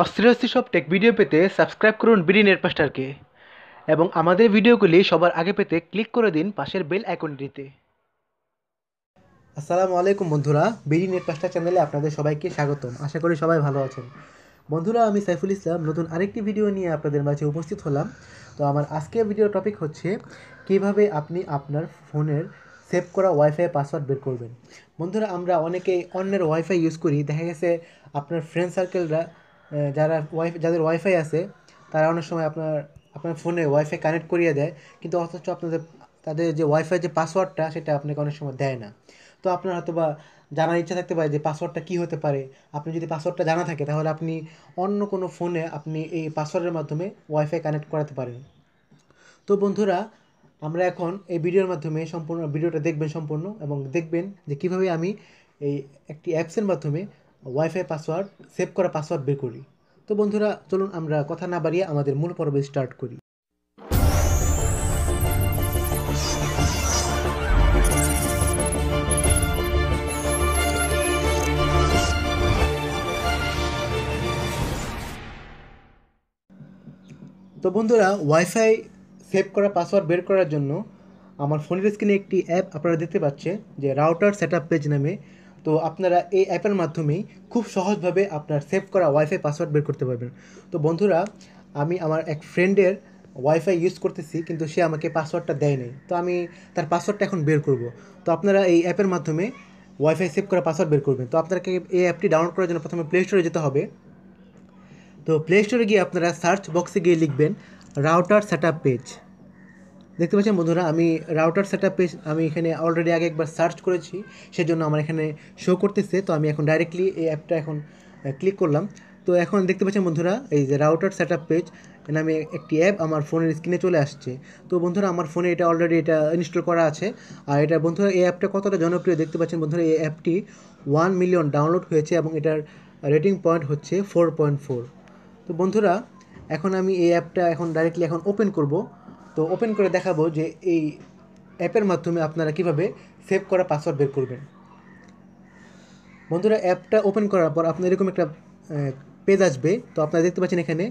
অস্থির অস্থির সব টেক ভিডিও পেতে সাবস্ক্রাইব করুন বিডি নেটপাস্টারকে এবং আমাদের ভিডিওগুলি সবার আগে পেতে ক্লিক করে দিন পাশের বেল আইকনটিতে আসসালামু আলাইকুম বন্ধুরা বিডি নেটপাস্টার চ্যানেলে আপনাদের সবাইকে স্বাগতম আশা করি সবাই ভালো আছেন বন্ধুরা আমি সাইফুল ইসলাম নতুন আরেকটি ভিডিও নিয়ে আপনাদের মাঝে উপস্থিত হলাম তো আমার আজকের ভিডিও টপিক হচ্ছে কিভাবে আপনি আপনার ফোনের সেভ করা ওয়াইফাই পাসওয়ার্ড বের করবেন বন্ধুরা আমরা অনেকেই অন্যের ওয়াইফাই ইউজ করি দেখা গেছে আপনার ফ্রেন্ড সার্কেলরা যারা ওয়াইফাই যাদের ওয়াইফাই আছে তারা অনেক সময় আপনার আপনার ফোনে ওয়াইফাই কানেক্ট করিয়ে দেয় কিন্তু অথচ আপনাদের তাদের যে ওয়াইফাই যে পাসওয়ার্ডটা সেটা আপনাকে অনেক সময় দেয় না তো আপনার হয়তো বা জানার ইচ্ছা থাকতে পারে যে পাসওয়ার্ডটা কী হতে পারে আপনি যদি পাসওয়ার্ডটা জানা থাকে তাহলে আপনি অন্য কোনো ফোনে আপনি এই পাসওয়ার্ডের মাধ্যমে ওয়াইফাই কানেক্ট করাতে পারেন তো বন্ধুরা আমরা এখন এই ভিডিওর মাধ্যমে সম্পূর্ণ ভিডিওটা দেখবেন সম্পূর্ণ এবং দেখবেন যে কীভাবে আমি এই একটি অ্যাপসের মাধ্যমে ওয়াইফাই পাসওয়ার্ড সেভ করা পাসওয়ার্ড বের করি তো বন্ধুরা চলুন আমরা কথা না বাড়িয়ে আমাদের মূল পর্বে স্টার্ট করি তো বন্ধুরা ওয়াইফাই সেভ করা পাসওয়ার্ড বের করার জন্য আমার ফোনের স্ক্রিনে একটি অ্যাপ আপনারা দেখতে পাচ্ছে যে রাউটার সেট পেজ নামে তো আপনারা এই অ্যাপের মাধ্যমেই খুব সহজভাবে আপনার সেভ করা ওয়াইফাই পাসওয়ার্ড বের করতে পারবেন তো বন্ধুরা আমি আমার এক ফ্রেন্ডের ওয়াইফাই ইউজ করতেছি কিন্তু সে আমাকে পাসওয়ার্ডটা দেয় নাই তো আমি তার পাসওয়ার্ডটা এখন বের করব তো আপনারা এই অ্যাপের মাধ্যমে ওয়াইফাই সেভ করা পাসওয়ার্ড বের করবেন তো আপনাকে এই অ্যাপটি ডাউনলোড করার জন্য প্রথমে প্লে স্টোরে যেতে হবে তো প্লে স্টোরে গিয়ে আপনারা সার্চ বক্সে গিয়ে লিখবেন রাউটার সেট পেজ দেখতে পাচ্ছেন বন্ধুরা আমি রাউটার সেট আপ আমি এখানে অলরেডি আগে একবার সার্চ করেছি সেজন্য আমার এখানে শো করতেছে তো আমি এখন ডাইরেক্টলি এই অ্যাপটা এখন ক্লিক করলাম তো এখন দেখতে পাচ্ছেন বন্ধুরা এই যে রাউটার সেট আপ পেজ নামে একটি অ্যাপ আমার ফোনের স্ক্রিনে চলে আসছে তো বন্ধুরা আমার ফোনে এটা অলরেডি এটা ইনস্টল করা আছে আর এটা বন্ধুরা এই অ্যাপটা কতটা জনপ্রিয় দেখতে পাচ্ছেন বন্ধুরা এই অ্যাপটি ওয়ান মিলিয়ন ডাউনলোড হয়েছে এবং এটার রেটিং পয়েন্ট হচ্ছে ফোর পয়েন্ট ফোর তো বন্ধুরা এখন আমি এই অ্যাপটা এখন ডাইরেক্টলি এখন ওপেন করবো তো ওপেন করে দেখাবো যে এই অ্যাপের মাধ্যমে আপনারা কিভাবে সেভ করা পাসওয়ার্ড বের করবেন বন্ধুরা অ্যাপটা ওপেন করার পর আপনার এরকম একটা পেজ আসবে তো আপনারা দেখতে পাচ্ছেন এখানে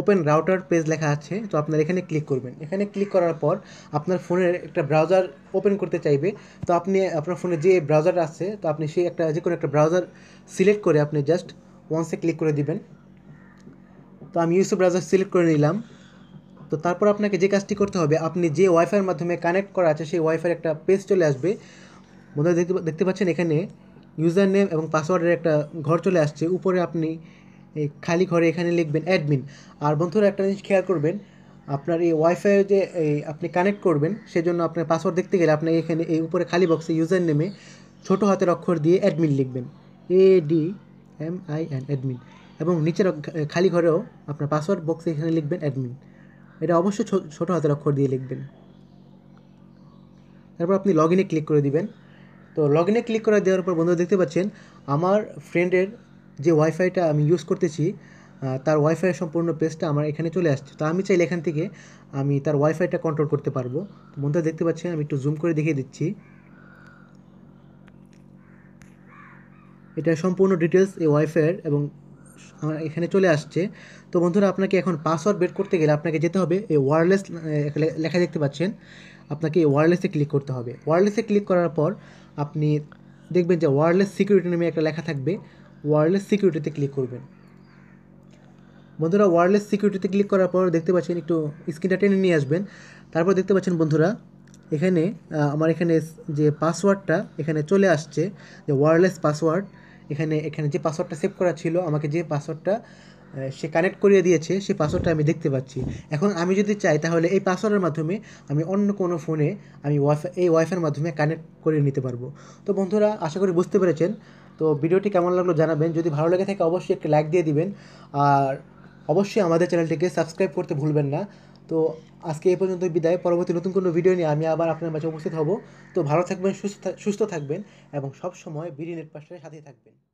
ওপেন রাউটার পেজ লেখা আছে তো আপনারা এখানে ক্লিক করবেন এখানে ক্লিক করার পর আপনার ফোনের একটা ব্রাউজার ওপেন করতে চাইবে তো আপনি আপনার ফোনে যে ব্রাউজার আছে তো আপনি সেই একটা যে কোনো একটা ব্রাউজার সিলেক্ট করে আপনি জাস্ট ওয়ান্সে ক্লিক করে দিবেন তো আমি ইউসু ব্রাউজার সিলেক্ট করে নিলাম তো তারপর আপনাকে যে কাজটি করতে হবে আপনি যে ওয়াইফাইয়ের মাধ্যমে কানেক্ট করা আছে সেই ওয়াইফাইয়ের একটা পেজ চলে আসবে বন্ধুরা দেখতে দেখতে পাচ্ছেন এখানে ইউজার নেম এবং পাসওয়ার্ডের একটা ঘর চলে আসছে উপরে আপনি এই খালি ঘরে এখানে লিখবেন অ্যাডমিন আর বন্ধুরা একটা জিনিস খেয়াল করবেন আপনার এই ওয়াইফাই যে এই আপনি কানেক্ট করবেন সেজন্য আপনার পাসওয়ার্ড দেখতে গেলে আপনি এখানে এই উপরে খালি বক্সে ইউজার নেমে ছোটো হাতের অক্ষর দিয়ে অ্যাডমিন লিখবেন A D M I N admin এবং নিচের খালি ঘরেও আপনার পাসওয়ার্ড বক্সে এখানে লিখবেন অ্যাডমিন এটা অবশ্যই ছোটো হাতের অক্ষর দিয়ে লিখবেন তারপর আপনি লগ ইনে ক্লিক করে দিবেন তো লগ ইনে ক্লিক করে দেওয়ার পর বন্ধু দেখতে পাচ্ছেন আমার ফ্রেন্ডের যে ওয়াইফাইটা আমি ইউজ করতেছি তার ওয়াইফাই সম্পূর্ণ পেজটা আমার এখানে চলে আসছে তো আমি চাইলে এখান থেকে আমি তার ওয়াইফাইটা কন্ট্রোল করতে পারবো তো বন্ধুরা দেখতে পাচ্ছেন আমি একটু জুম করে দেখিয়ে দিচ্ছি এটা সম্পূর্ণ ডিটেলস এই ওয়াইফাইয়ের এবং এখানে চলে আসছে তো বন্ধুরা আপনাকে এখন পাসওয়ার্ড বের করতে গেলে আপনাকে যেতে হবে এই ওয়ারলেস লেখা দেখতে পাচ্ছেন আপনাকে এই ওয়ারলেসে ক্লিক করতে হবে ওয়ারলেসে ক্লিক করার পর আপনি দেখবেন যে ওয়ারলেস সিকিউরিটি নামে একটা লেখা থাকবে ওয়ারলেস সিকিউরিটিতে ক্লিক করবেন বন্ধুরা ওয়ারলেস সিকিউরিটিতে ক্লিক করার পর দেখতে পাচ্ছেন একটু স্ক্রিনটা টেনে নিয়ে আসবেন তারপর দেখতে পাচ্ছেন বন্ধুরা এখানে আমার এখানে যে পাসওয়ার্ডটা এখানে চলে আসছে যে ওয়ারলেস পাসওয়ার্ড এখানে এখানে যে পাসওয়ার্ডটা সেভ করা ছিল আমাকে যে পাসওয়ার্ডটা সে কানেক্ট করিয়ে দিয়েছে সেই পাসওয়ার্ডটা আমি দেখতে পাচ্ছি এখন আমি যদি চাই তাহলে এই পাসওয়ার্ডের মাধ্যমে আমি অন্য কোনো ফোনে আমি ওয়াইফাই এই ওয়াইফাইয়ের মাধ্যমে কানেক্ট করে নিতে পারবো তো বন্ধুরা আশা করি বুঝতে পেরেছেন তো ভিডিওটি কেমন লাগলো জানাবেন যদি ভালো লেগে থাকে অবশ্যই একটি লাইক দিয়ে দিবেন আর অবশ্যই আমাদের চ্যানেলটিকে সাবস্ক্রাইব করতে ভুলবেন না তো আজকে এই পর্যন্ত বিদায় পরবর্তী নতুন কোনো ভিডিও নিয়ে আমি আবার আপনার মাঝে উপস্থিত হব তো ভালো থাকবেন সুস্থ সুস্থ থাকবেন এবং সবসময় বিডি নেট পাশের সাথেই থাকবেন